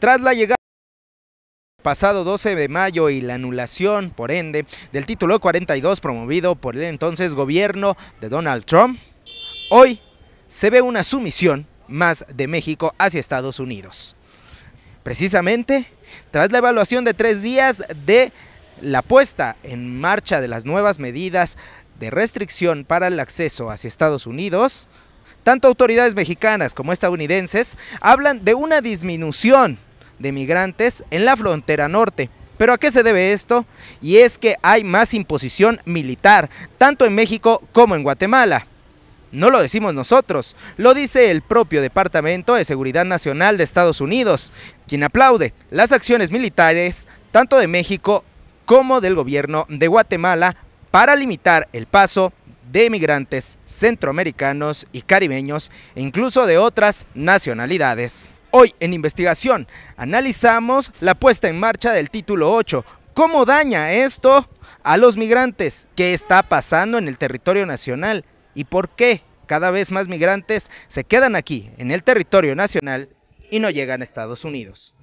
Tras la llegada pasado 12 de mayo y la anulación, por ende, del título 42 promovido por el entonces gobierno de Donald Trump, hoy se ve una sumisión más de México hacia Estados Unidos. Precisamente, tras la evaluación de tres días de la puesta en marcha de las nuevas medidas de restricción para el acceso hacia Estados Unidos, tanto autoridades mexicanas como estadounidenses hablan de una disminución de migrantes en la frontera norte. ¿Pero a qué se debe esto? Y es que hay más imposición militar, tanto en México como en Guatemala. No lo decimos nosotros, lo dice el propio Departamento de Seguridad Nacional de Estados Unidos, quien aplaude las acciones militares tanto de México como del gobierno de Guatemala para limitar el paso de migrantes centroamericanos y caribeños e incluso de otras nacionalidades. Hoy en investigación analizamos la puesta en marcha del título 8. ¿Cómo daña esto a los migrantes? ¿Qué está pasando en el territorio nacional? ¿Y por qué cada vez más migrantes se quedan aquí, en el territorio nacional, y no llegan a Estados Unidos?